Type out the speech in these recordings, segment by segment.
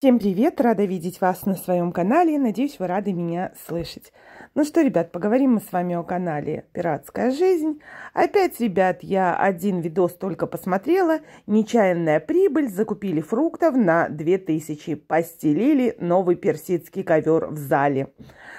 Всем привет! Рада видеть вас на своем канале. Надеюсь, вы рады меня слышать. Ну что, ребят, поговорим мы с вами о канале «Пиратская жизнь». Опять, ребят, я один видос только посмотрела. Нечаянная прибыль. Закупили фруктов на 2000. Постелили новый персидский ковер в зале.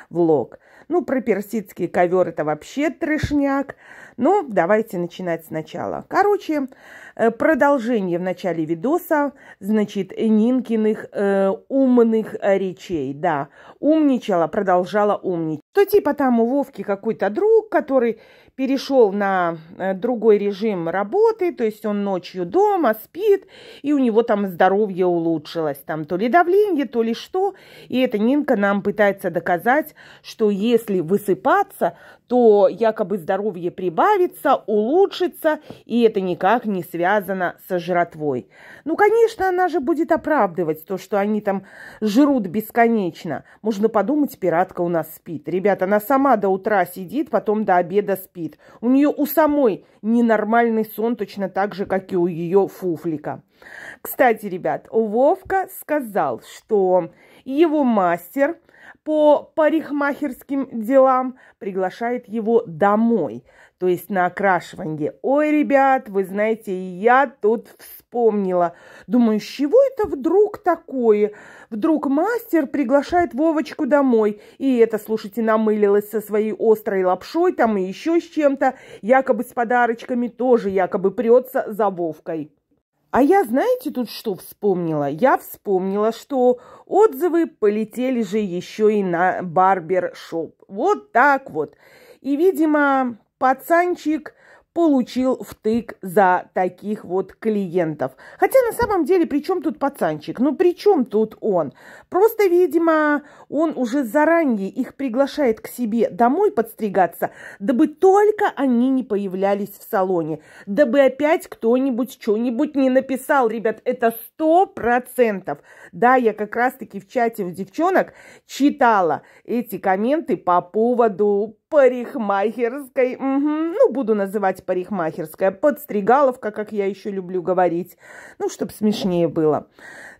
Влог. Ну, про персидский ковер это вообще трешняк. Но ну, давайте начинать сначала. Короче, э, продолжение в начале видоса, значит, Нинкиных э, умных речей. Да, умничала, продолжала умничать. То типа там у Вовки какой-то друг, который перешел на э, другой режим работы, то есть он ночью дома спит, и у него там здоровье улучшилось, там то ли давление, то ли что. И эта Нинка нам пытается доказать, что если высыпаться, то якобы здоровье прибавится, улучшится, и это никак не связано со жратвой. Ну, конечно, она же будет оправдывать то, что они там жрут бесконечно. Можно подумать, пиратка у нас спит. Ребята, она сама до утра сидит, потом до обеда спит спит. У нее у самой ненормальный сон точно так же, как и у ее фуфлика. Кстати, ребят, Вовка сказал, что его мастер по парикмахерским делам приглашает его домой то есть на окрашивание. Ой, ребят, вы знаете, я тут вспомнила. Думаю, с чего это вдруг такое? Вдруг мастер приглашает Вовочку домой. И это, слушайте, намылилась со своей острой лапшой, там и еще с чем-то, якобы с подарочками, тоже якобы прется за Вовкой. А я, знаете, тут что вспомнила? Я вспомнила, что отзывы полетели же еще и на барбершоп. Вот так вот. И, видимо, пацанчик получил втык за таких вот клиентов. Хотя на самом деле, при чем тут пацанчик? Ну при чем тут он? Просто, видимо, он уже заранее их приглашает к себе домой подстригаться, дабы только они не появлялись в салоне, дабы опять кто-нибудь что-нибудь не написал. Ребят, это сто процентов. Да, я как раз-таки в чате у девчонок читала эти комменты по поводу парикмахерской, угу, ну, буду называть парикмахерская, подстригаловка, как я еще люблю говорить, ну, чтобы смешнее было.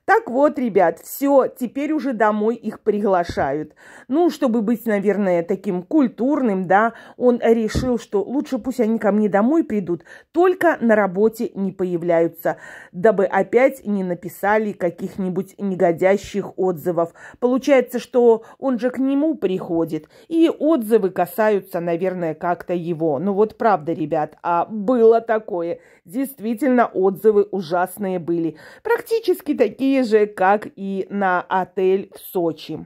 Так вот, ребят, все, теперь уже домой их приглашают. Ну, чтобы быть, наверное, таким культурным, да, он решил, что лучше пусть они ко мне домой придут, только на работе не появляются, дабы опять не написали каких-нибудь негодящих отзывов. Получается, что он же к нему приходит, и отзывы касаются, наверное, как-то его. Ну вот правда, ребят, а было такое. Действительно, отзывы ужасные были. Практически такие такие же, как и на отель в Сочи.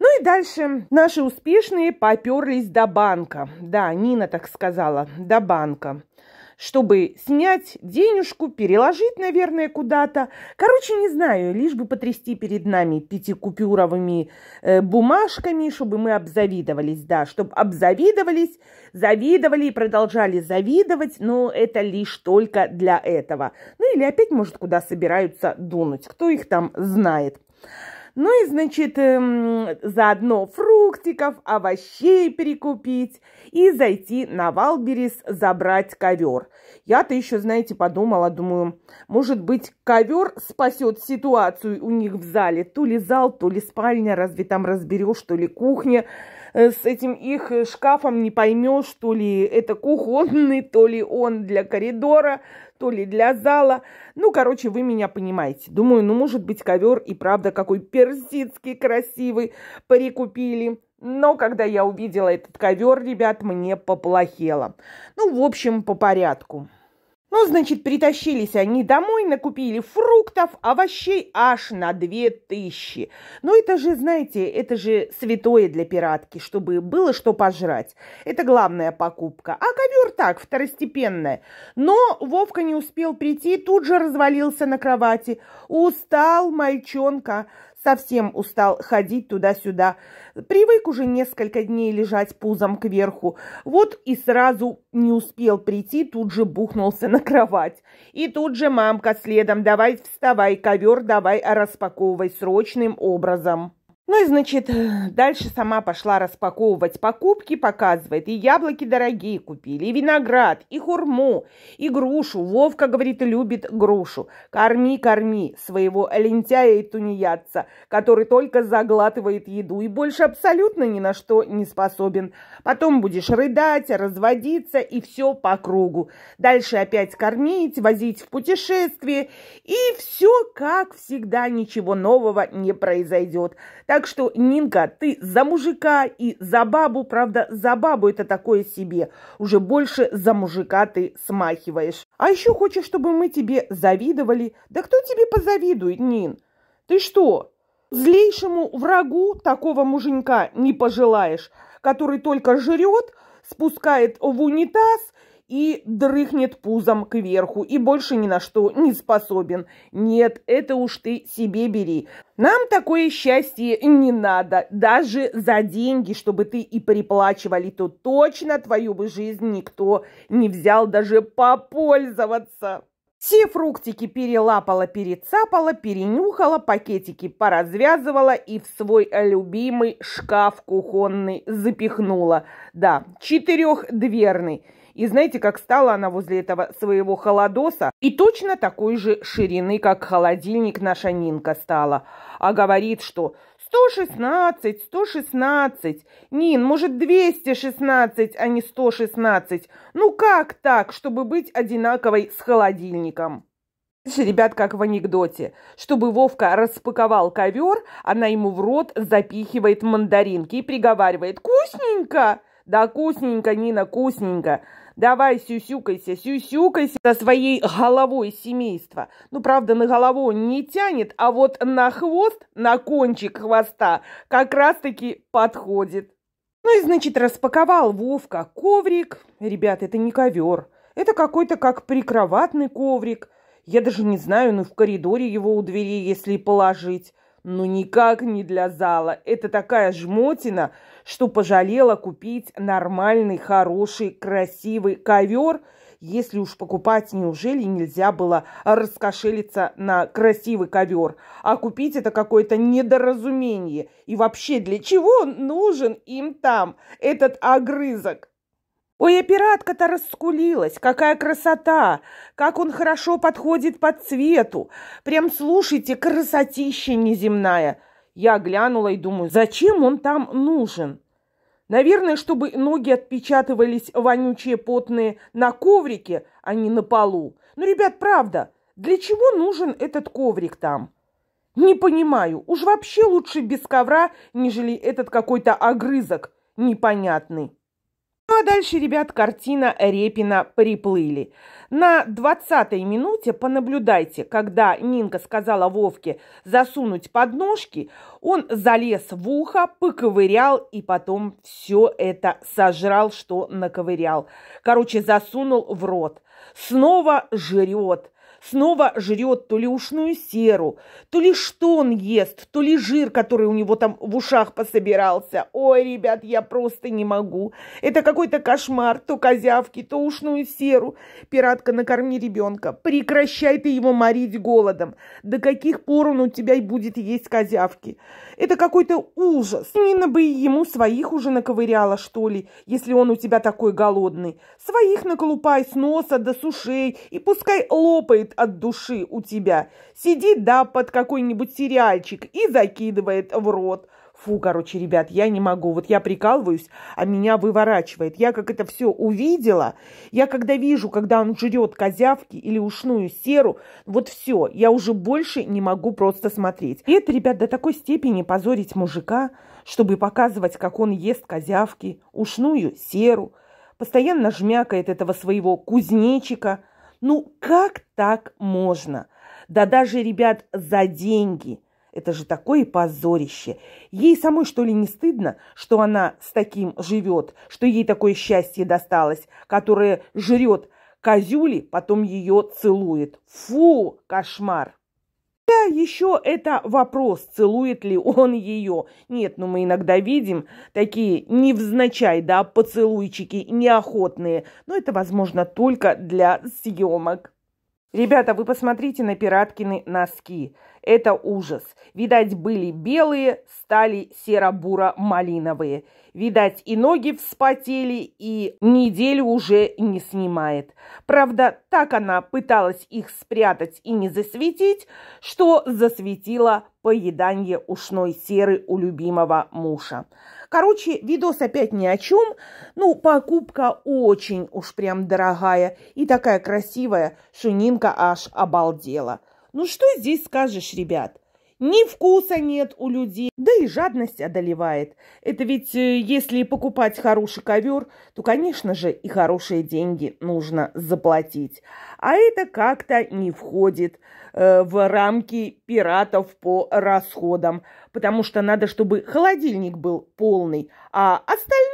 Ну и дальше наши успешные поперлись до банка. Да, Нина так сказала, до банка чтобы снять денежку, переложить, наверное, куда-то. Короче, не знаю, лишь бы потрясти перед нами пятикупюровыми э, бумажками, чтобы мы обзавидовались, да, чтобы обзавидовались, завидовали и продолжали завидовать, но это лишь только для этого. Ну или опять, может, куда собираются дунуть, кто их там знает. Ну и, значит, эм, заодно фруктиков, овощей перекупить и зайти на Валберис забрать ковер. Я-то еще, знаете, подумала, думаю, может быть, ковер спасет ситуацию у них в зале. То ли зал, то ли спальня, разве там разберешь, то ли кухня. Э, с этим их э, шкафом не поймешь, то ли это кухонный, то ли он для коридора, что ли, для зала. Ну, короче, вы меня понимаете. Думаю, ну, может быть, ковер и правда какой персидский красивый прикупили. Но когда я увидела этот ковер, ребят, мне поплохело. Ну, в общем, по порядку. Ну, значит, притащились они домой, накупили фруктов, овощей аж на две тысячи. Но ну, это же, знаете, это же святое для пиратки, чтобы было что пожрать. Это главная покупка. А ковер так, второстепенная. Но Вовка не успел прийти, тут же развалился на кровати. Устал мальчонка, совсем устал ходить туда-сюда. Привык уже несколько дней лежать пузом кверху. Вот и сразу не успел прийти, тут же бухнулся на кровать. И тут же мамка следом, давай вставай, ковер давай а распаковывай срочным образом. Ну и, значит, дальше сама пошла распаковывать покупки, показывает. И яблоки дорогие купили, и виноград, и хурму, и грушу. Вовка, говорит, любит грушу. Корми, корми своего лентяя и тунеядца, который только заглатывает еду и больше абсолютно ни на что не способен. Потом будешь рыдать, разводиться и все по кругу. Дальше опять кормить, возить в путешествие. И все, как всегда, ничего нового не произойдет. Так что, Нинка, ты за мужика и за бабу, правда, за бабу это такое себе. Уже больше за мужика ты смахиваешь. А еще хочешь, чтобы мы тебе завидовали? Да кто тебе позавидует, Нин? Ты что, злейшему врагу такого муженька не пожелаешь, который только жрет, спускает в унитаз и дрыхнет пузом кверху, и больше ни на что не способен. Нет, это уж ты себе бери. Нам такое счастье не надо, даже за деньги, чтобы ты и приплачивали, то точно твою бы жизнь никто не взял даже попользоваться. Все фруктики перелапала, перецапала, перенюхала, пакетики поразвязывала и в свой любимый шкаф кухонный запихнула. Да, четырехдверный. И знаете, как стала она возле этого своего холодоса? И точно такой же ширины, как холодильник наша Нинка стала. А говорит, что 116, 116. Нин, может, 216, а не 116. Ну как так, чтобы быть одинаковой с холодильником? ребят, как в анекдоте. Чтобы Вовка распаковал ковер, она ему в рот запихивает мандаринки и приговаривает «Вкусненько!» «Да, вкусненько, Нина, вкусненько!» Давай сюсюкайся, сюсюкайся со своей головой семейства. Ну, правда, на голову он не тянет, а вот на хвост, на кончик хвоста как раз-таки подходит. Ну и, значит, распаковал Вовка коврик. Ребят, это не ковер. Это какой-то как прикроватный коврик. Я даже не знаю, ну в коридоре его у двери, если положить. Ну никак не для зала. Это такая жмотина, что пожалела купить нормальный, хороший, красивый ковер, если уж покупать, неужели нельзя было раскошелиться на красивый ковер? А купить это какое-то недоразумение. И вообще, для чего нужен им там этот огрызок? Ой, а пиратка-то раскулилась, какая красота, как он хорошо подходит по цвету. Прям слушайте, красотища неземная. Я глянула и думаю, зачем он там нужен? Наверное, чтобы ноги отпечатывались вонючие потные на коврике, а не на полу. Ну, ребят, правда, для чего нужен этот коврик там? Не понимаю, уж вообще лучше без ковра, нежели этот какой-то огрызок непонятный. Ну а дальше, ребят, картина Репина приплыли. На 20-й минуте понаблюдайте, когда Нинка сказала Вовке засунуть подножки, он залез в ухо, поковырял и потом все это сожрал, что наковырял. Короче, засунул в рот. Снова жрет снова жрет то ли ушную серу, то ли что он ест, то ли жир, который у него там в ушах пособирался. Ой, ребят, я просто не могу. Это какой-то кошмар. То козявки, то ушную серу. Пиратка, накорми ребенка. Прекращай ты его морить голодом. До каких пор он у тебя и будет есть козявки? Это какой-то ужас. Нина бы ему своих уже наковыряла, что ли, если он у тебя такой голодный. Своих наколупай с носа до с и пускай лопает от души у тебя. Сидит, да, под какой-нибудь сериальчик и закидывает в рот. Фу, короче, ребят, я не могу. Вот я прикалываюсь, а меня выворачивает. Я как это все увидела, я когда вижу, когда он жрет козявки или ушную серу, вот все, я уже больше не могу просто смотреть. И это, ребят, до такой степени позорить мужика, чтобы показывать, как он ест козявки, ушную серу, постоянно жмякает этого своего кузнечика. Ну, как так можно? Да даже, ребят, за деньги – это же такое позорище. Ей самой, что ли, не стыдно, что она с таким живет, что ей такое счастье досталось, которое жрет козюли, потом ее целует. Фу, кошмар! Да, еще это вопрос, целует ли он ее. Нет, ну мы иногда видим такие невзначай, да, поцелуйчики неохотные. Но это возможно только для съемок. Ребята, вы посмотрите на пираткины носки. Это ужас. Видать, были белые, стали серо-буро-малиновые. Видать, и ноги вспотели, и неделю уже не снимает. Правда, так она пыталась их спрятать и не засветить, что засветила поедание ушной серы у любимого мужа. Короче, видос опять ни о чем. Ну, покупка очень уж прям дорогая и такая красивая, что Нинка аж обалдела. Ну, что здесь скажешь, ребят? ни вкуса нет у людей, да и жадность одолевает. Это ведь э, если покупать хороший ковер, то, конечно же, и хорошие деньги нужно заплатить. А это как-то не входит э, в рамки пиратов по расходам, потому что надо, чтобы холодильник был полный, а остальное